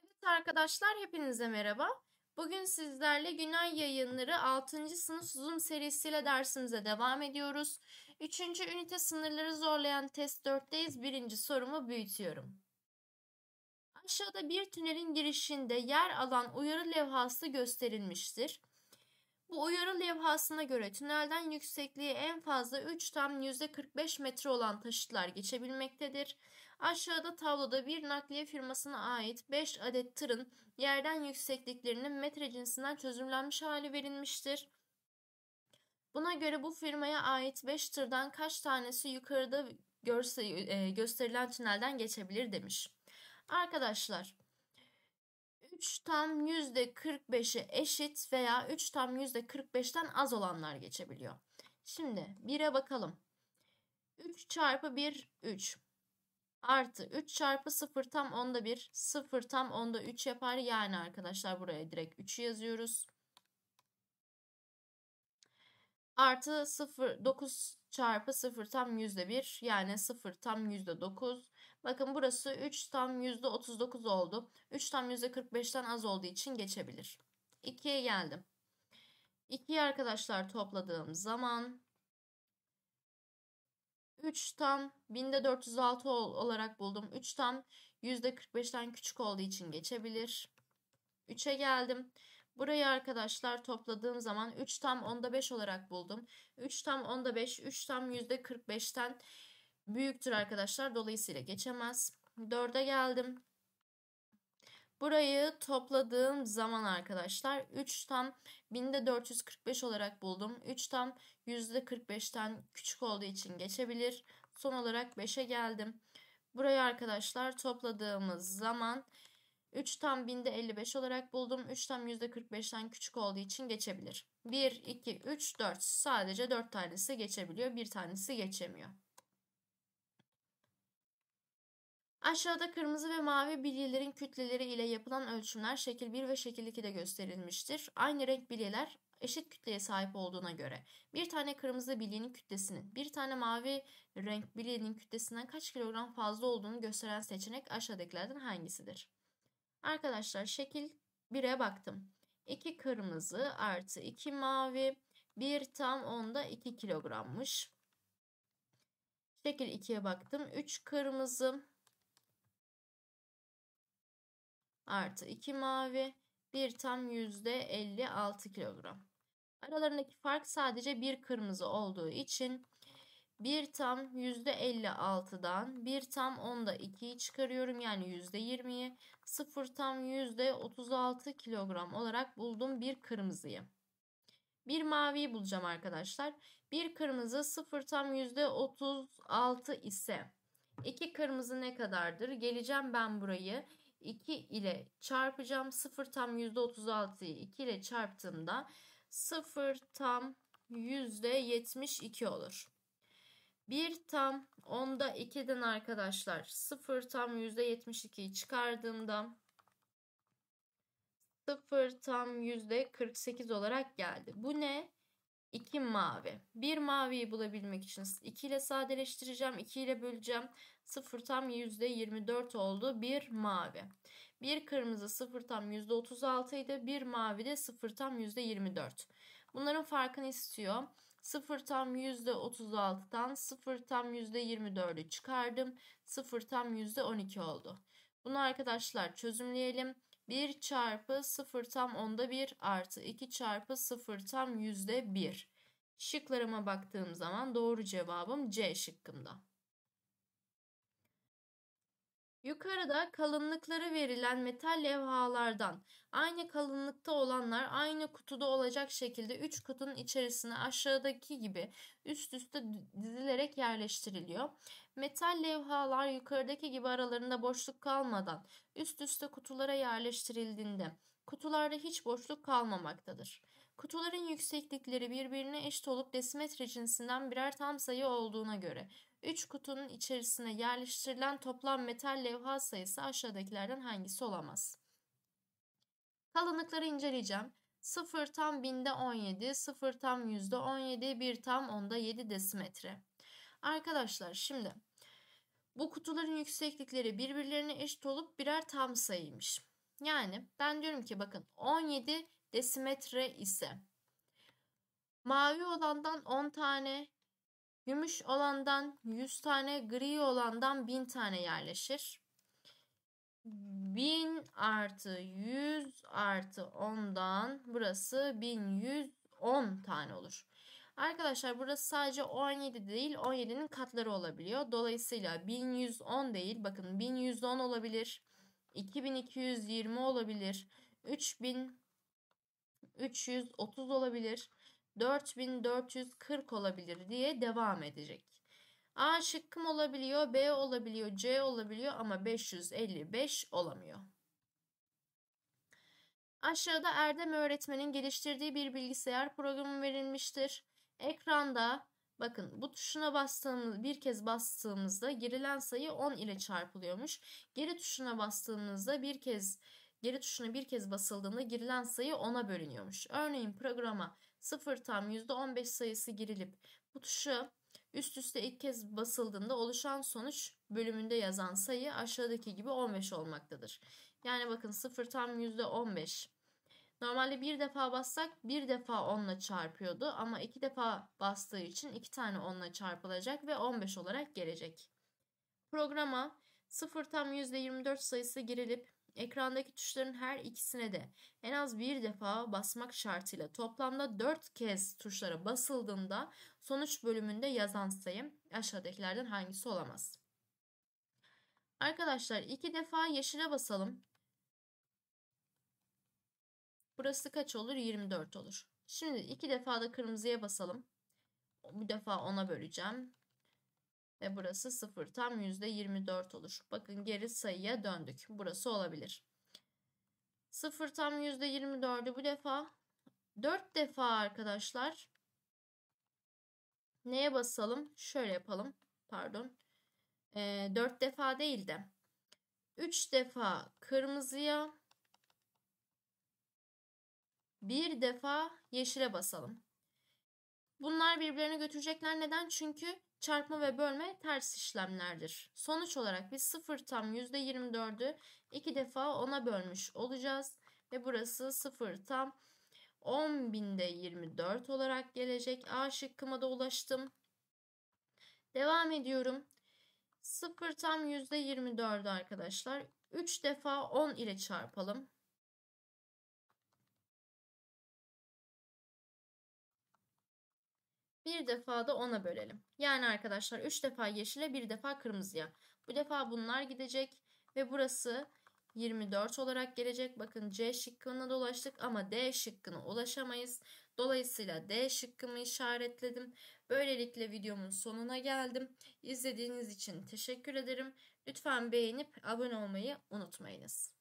Evet arkadaşlar hepinize merhaba. Bugün sizlerle Günay Yayınları 6. sınıf Zoom serisiyle dersimize devam ediyoruz. 3. ünite sınırları zorlayan test 4'teyiz. 1. sorumu büyütüyorum. Aşağıda bir tünelin girişinde yer alan uyarı levhası gösterilmiştir. Bu uyarı levhasına göre tünelden yüksekliği en fazla 3 tam %45 metre olan taşıtlar geçebilmektedir. Aşağıda tabloda bir nakliye firmasına ait 5 adet tırın yerden yüksekliklerinin metre cinsinden çözümlenmiş hali verilmiştir. Buna göre bu firmaya ait 5 tırdan kaç tanesi yukarıda e, gösterilen tünelden geçebilir demiş. Arkadaşlar 3 tam %45'e eşit veya 3 tam %45'ten az olanlar geçebiliyor. Şimdi 1'e bakalım. 3 çarpı 1 3 artı 3 çarpı 0 tam 10'da 1 0 tam 10'da 3 yapar. Yani arkadaşlar buraya direkt 3'ü yazıyoruz. Artı 0 9 çarpı 0 tam %1 yani 0 tam %9 Bakın burası 3 tam %39 oldu. 3 tam %45'ten az olduğu için geçebilir. 2'ye geldim. 2'yi arkadaşlar topladığım zaman 3 tam binde 406 olarak buldum. 3 tam %45'ten küçük olduğu için geçebilir. 3'e geldim. Burayı arkadaşlar topladığım zaman 3 tam onda 5 olarak buldum. 3 tam onda 5, 3 tam %45'ten büyüktür arkadaşlar. Dolayısıyla geçemez. 4'e geldim. Burayı topladığım zaman arkadaşlar 3 tam binde 445 olarak buldum. 3 tam %45'ten küçük olduğu için geçebilir. Son olarak 5'e geldim. Burayı arkadaşlar topladığımız zaman 3 tam binde 55 olarak buldum. 3 tam %45'ten küçük olduğu için geçebilir. 1, 2, 3, 4. Sadece 4 tanesi geçebiliyor. 1 tanesi geçemiyor. Aşağıda kırmızı ve mavi bilyelerin kütleleri ile yapılan ölçümler şekil 1 ve şekil 2'de gösterilmiştir. Aynı renk bilyeler eşit kütleye sahip olduğuna göre bir tane kırmızı bilyenin kütlesinin bir tane mavi renk bilyenin kütlesinden kaç kilogram fazla olduğunu gösteren seçenek aşağıdakilerden hangisidir? Arkadaşlar şekil 1'e baktım. 2 kırmızı artı 2 mavi 1 tam onda 2 kilogrammış. Şekil 2'ye baktım. 3 kırmızı artı 2 mavi bir tam yüzde %56 kilogram. Aralarındaki fark sadece bir kırmızı olduğu için bir tam yüzde %56'dan bir tam onda 2'yi çıkarıyorum yani yüzde %20'yi sıfır tam yüzde %36 kilogram olarak buldum bir kırmızıyı. Bir maviyi bulacağım arkadaşlar. Bir kırmızı sıfır tam yüzde %36 ise 2 kırmızı ne kadardır? Geleceğim ben burayı 2 ile çarpacağım. 0 tam %36'yı 2 ile çarptığımda 0 tam %72 olur. 1 tam 10'da 2'den arkadaşlar 0 tam %72'yi çıkardığımda 0 tam %48 olarak geldi. Bu ne? 2 mavi. 1 maviyi bulabilmek için 2 ile sadeleştireceğim. 2 ile böleceğim. 0 tam %24 oldu. 1 mavi. 1 kırmızı 0 tam %36 idi. 1 mavi de 0 tam %24. Bunların farkını istiyor. 0 tam %36'dan 0 tam %24'ü çıkardım. 0 tam %12 oldu. Bunu arkadaşlar çözümleyelim. 1 çarpı 0 tam onda 1 artı 2 çarpı 0 tam yüzde 1. Şıklarıma baktığım zaman doğru cevabım C şıkkımda. Yukarıda kalınlıkları verilen metal levhalardan aynı kalınlıkta olanlar aynı kutuda olacak şekilde 3 kutunun içerisine aşağıdaki gibi üst üste dizilerek yerleştiriliyor. Metal levhalar yukarıdaki gibi aralarında boşluk kalmadan üst üste kutulara yerleştirildiğinde kutularda hiç boşluk kalmamaktadır. Kutuların yükseklikleri birbirine eşit olup desimetre cinsinden birer tam sayı olduğuna göre 3 kutunun içerisine yerleştirilen toplam metal levha sayısı aşağıdakilerden hangisi olamaz? Kalınlıkları inceleyeceğim. 0 tam binde 17, 0 tam yüzde 17, 1 tam onda 7 desimetre. Arkadaşlar şimdi bu kutuların yükseklikleri birbirlerine eşit olup birer tam sayıymış. Yani ben diyorum ki bakın 17 desimetre ise mavi olandan 10 tane, Gümüş olandan 100 tane, gri olandan 1000 tane yerleşir. 1000 artı 100 artı 10'dan burası 1110 tane olur. Arkadaşlar burası sadece 17 değil 17'nin katları olabiliyor. Dolayısıyla 1110 değil bakın 1110 olabilir. 2220 olabilir. 3330 olabilir. 4440 olabilir diye devam edecek. A şıkkım olabiliyor, B olabiliyor, C olabiliyor ama 555 olamıyor. Aşağıda Erdem öğretmenin geliştirdiği bir bilgisayar programı verilmiştir. Ekranda bakın bu tuşuna bastığımız bir kez bastığımızda girilen sayı 10 ile çarpılıyormuş. Geri tuşuna bastığımızda bir kez geri tuşuna bir kez basıldığında girilen sayı 10'a bölünüyormuş. Örneğin programa sıfır tam %15 sayısı girilip bu tuşa üst üste ilk kez basıldığında oluşan sonuç bölümünde yazan sayı aşağıdaki gibi 15 olmaktadır. Yani bakın sıfır tam %15. Normalde bir defa bassak bir defa 10 ile çarpıyordu ama iki defa bastığı için iki tane 10 ile çarpılacak ve 15 olarak gelecek. Programa sıfır tam %24 sayısı girilip ekrandaki tuşların her ikisine de en az bir defa basmak şartıyla toplamda 4 kez tuşlara basıldığında sonuç bölümünde yazan sayı aşağıdakilerden hangisi olamaz? Arkadaşlar iki defa yeşile basalım. Burası kaç olur? 24 olur. Şimdi iki defa da kırmızıya basalım. Bu defa 10'a böleceğim. Ve burası 0 tam %24 olur. Bakın geri sayıya döndük. Burası olabilir. 0 tam %24'ü bu defa 4 defa arkadaşlar. Neye basalım? Şöyle yapalım. Pardon. E, 4 defa değil de 3 defa kırmızıya bir defa yeşile basalım. Bunlar birbirlerine götürecekler. Neden? Çünkü çarpma ve bölme ters işlemlerdir. Sonuç olarak biz 0 tam %24'ü 2 defa 10'a bölmüş olacağız. Ve burası 0 tam 10 binde 24 olarak gelecek. A şıkkıma da ulaştım. Devam ediyorum. 0 tam %24 arkadaşlar. 3 defa 10 ile çarpalım. Bir defa da 10'a bölelim. Yani arkadaşlar 3 defa yeşile bir defa kırmızıya. Bu defa bunlar gidecek ve burası 24 olarak gelecek. Bakın C şıkkına dolaştık ama D şıkkına ulaşamayız. Dolayısıyla D şıkkımı işaretledim. Böylelikle videomun sonuna geldim. İzlediğiniz için teşekkür ederim. Lütfen beğenip abone olmayı unutmayınız.